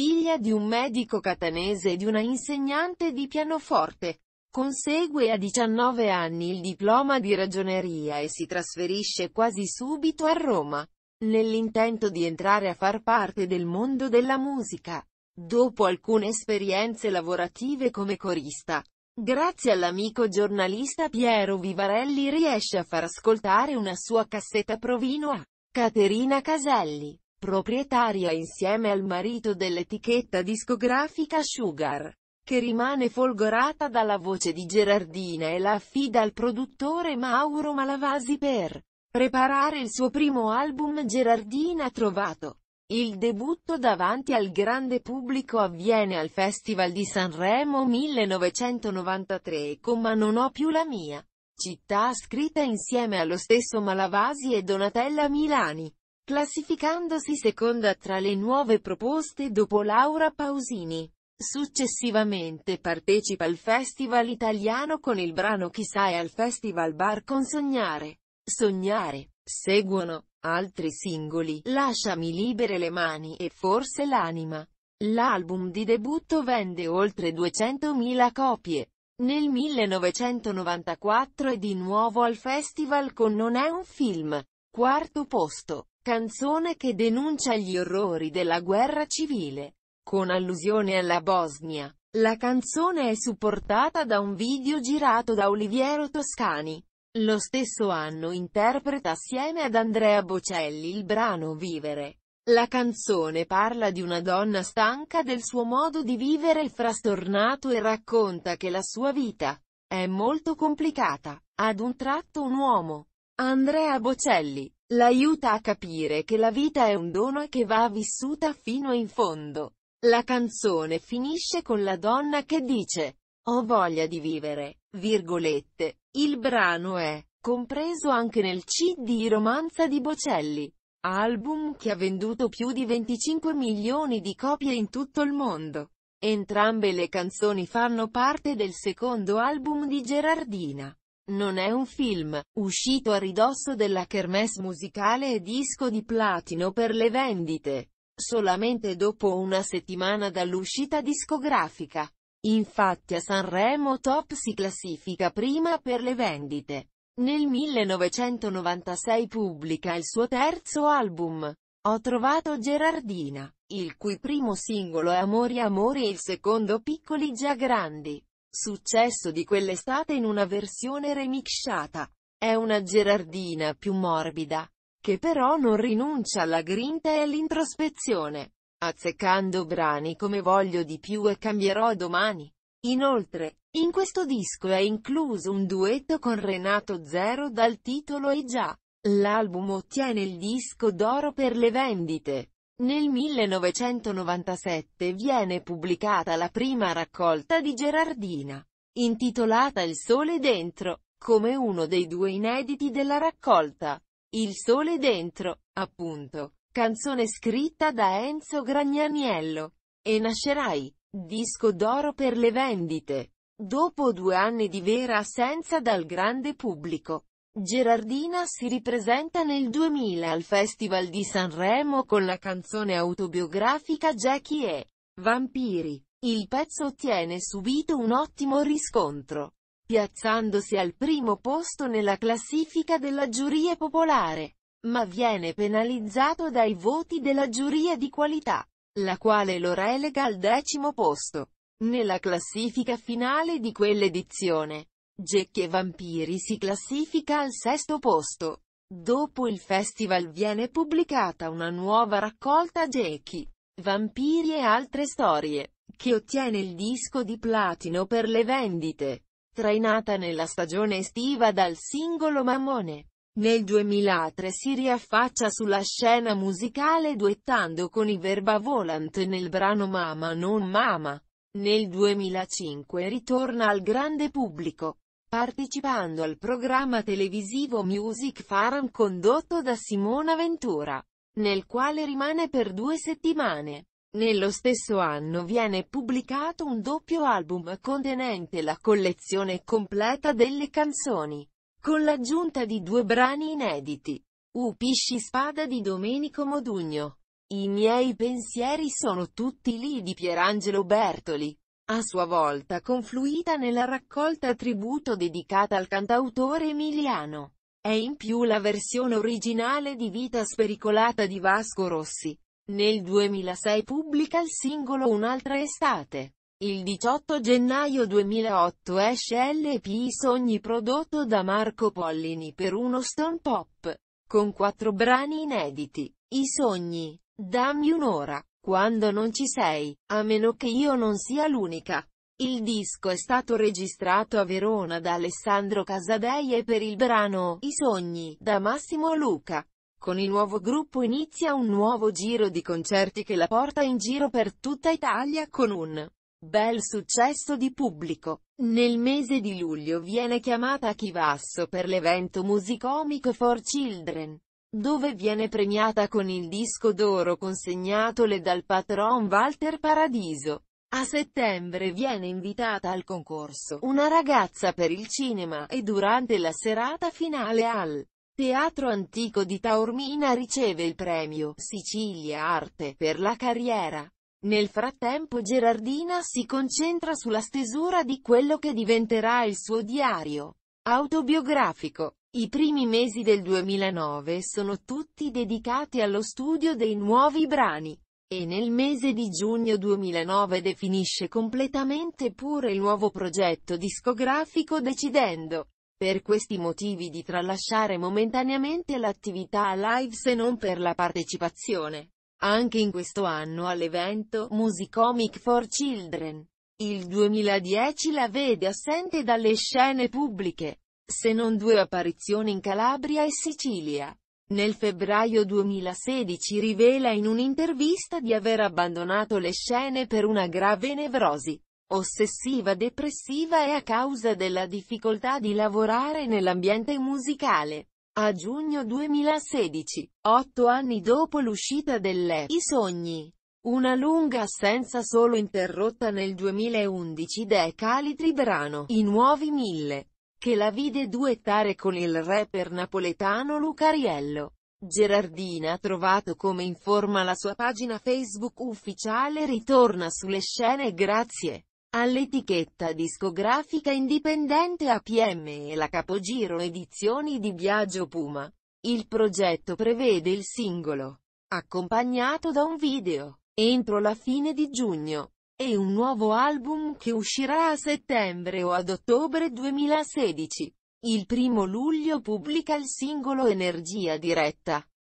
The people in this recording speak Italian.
figlia di un medico catanese e di una insegnante di pianoforte. Consegue a 19 anni il diploma di ragioneria e si trasferisce quasi subito a Roma, nell'intento di entrare a far parte del mondo della musica. Dopo alcune esperienze lavorative come corista, grazie all'amico giornalista Piero Vivarelli riesce a far ascoltare una sua cassetta provino a Caterina Caselli proprietaria insieme al marito dell'etichetta discografica Sugar, che rimane folgorata dalla voce di Gerardina e la affida al produttore Mauro Malavasi per preparare il suo primo album Gerardina ha trovato. Il debutto davanti al grande pubblico avviene al Festival di Sanremo 1993 con Ma non ho più la mia città scritta insieme allo stesso Malavasi e Donatella Milani classificandosi seconda tra le nuove proposte dopo Laura Pausini. Successivamente partecipa al Festival Italiano con il brano Chissà e al Festival Bar con Sognare. Sognare. Seguono, altri singoli, Lasciami libere le mani e Forse l'anima. L'album di debutto vende oltre 200.000 copie. Nel 1994 è di nuovo al festival con Non è un film. Quarto posto. Canzone che denuncia gli orrori della guerra civile, con allusione alla Bosnia. La canzone è supportata da un video girato da Oliviero Toscani. Lo stesso anno interpreta assieme ad Andrea Bocelli il brano Vivere. La canzone parla di una donna stanca del suo modo di vivere frastornato e racconta che la sua vita è molto complicata. Ad un tratto un uomo, Andrea Bocelli, L'aiuta a capire che la vita è un dono e che va vissuta fino in fondo. La canzone finisce con la donna che dice Ho voglia di vivere, virgolette. Il brano è compreso anche nel CD Romanza di Bocelli, album che ha venduto più di 25 milioni di copie in tutto il mondo. Entrambe le canzoni fanno parte del secondo album di Gerardina. Non è un film, uscito a ridosso della kermesse musicale e disco di platino per le vendite. Solamente dopo una settimana dall'uscita discografica. Infatti a Sanremo Top si classifica prima per le vendite. Nel 1996 pubblica il suo terzo album, Ho trovato Gerardina, il cui primo singolo è Amori Amori e il secondo Piccoli già grandi. Successo di quell'estate in una versione remixata. È una Gerardina più morbida, che però non rinuncia alla grinta e all'introspezione, azzeccando brani come Voglio di più e Cambierò domani. Inoltre, in questo disco è incluso un duetto con Renato Zero dal titolo E già. L'album ottiene il disco d'oro per le vendite. Nel 1997 viene pubblicata la prima raccolta di Gerardina, intitolata Il sole dentro, come uno dei due inediti della raccolta. Il sole dentro, appunto, canzone scritta da Enzo Gragnaniello. E nascerai, disco d'oro per le vendite. Dopo due anni di vera assenza dal grande pubblico, Gerardina si ripresenta nel 2000 al Festival di Sanremo con la canzone autobiografica Jackie e Vampiri. Il pezzo ottiene subito un ottimo riscontro, piazzandosi al primo posto nella classifica della giuria popolare, ma viene penalizzato dai voti della giuria di qualità, la quale lo relega al decimo posto, nella classifica finale di quell'edizione. Jackie e Vampiri si classifica al sesto posto. Dopo il festival viene pubblicata una nuova raccolta Jackie, Vampiri e altre storie, che ottiene il disco di platino per le vendite. Trainata nella stagione estiva dal singolo Mammone. Nel 2003 si riaffaccia sulla scena musicale duettando con i Verba Volant nel brano Mama non Mama. Nel 2005 ritorna al grande pubblico, partecipando al programma televisivo Music Farm condotto da Simona Ventura, nel quale rimane per due settimane. Nello stesso anno viene pubblicato un doppio album contenente la collezione completa delle canzoni, con l'aggiunta di due brani inediti. Upisci Spada di Domenico Modugno. I miei pensieri sono tutti lì di Pierangelo Bertoli a sua volta confluita nella raccolta tributo dedicata al cantautore emiliano. È in più la versione originale di Vita spericolata di Vasco Rossi. Nel 2006 pubblica il singolo Un'altra estate. Il 18 gennaio 2008 esce LP Sogni prodotto da Marco Pollini per uno Stone Pop, con quattro brani inediti. I sogni. Dammi un'ora quando non ci sei, a meno che io non sia l'unica. Il disco è stato registrato a Verona da Alessandro Casadei e per il brano I sogni da Massimo Luca. Con il nuovo gruppo inizia un nuovo giro di concerti che la porta in giro per tutta Italia con un bel successo di pubblico. Nel mese di luglio viene chiamata a Chivasso per l'evento musicomico For Children dove viene premiata con il disco d'oro consegnatole dal patron Walter Paradiso. A settembre viene invitata al concorso Una ragazza per il cinema e durante la serata finale al Teatro Antico di Taormina riceve il premio Sicilia Arte per la carriera. Nel frattempo Gerardina si concentra sulla stesura di quello che diventerà il suo diario autobiografico. I primi mesi del 2009 sono tutti dedicati allo studio dei nuovi brani. E nel mese di giugno 2009 definisce completamente pure il nuovo progetto discografico decidendo, per questi motivi di tralasciare momentaneamente l'attività live se non per la partecipazione, anche in questo anno all'evento Musicomic for Children. Il 2010 la vede assente dalle scene pubbliche se non due apparizioni in Calabria e Sicilia. Nel febbraio 2016 rivela in un'intervista di aver abbandonato le scene per una grave nevrosi ossessiva depressiva e a causa della difficoltà di lavorare nell'ambiente musicale. A giugno 2016, otto anni dopo l'uscita delle I Sogni, una lunga assenza solo interrotta nel 2011 da Calitri Brano, I Nuovi Mille, che la vide duettare con il rapper napoletano Lucariello. Gerardina trovato come informa la sua pagina Facebook ufficiale ritorna sulle scene grazie all'etichetta discografica indipendente APM e la capogiro edizioni di Biagio Puma. Il progetto prevede il singolo, accompagnato da un video, entro la fine di giugno e un nuovo album che uscirà a settembre o ad ottobre 2016. Il primo luglio pubblica il singolo Energia diretta,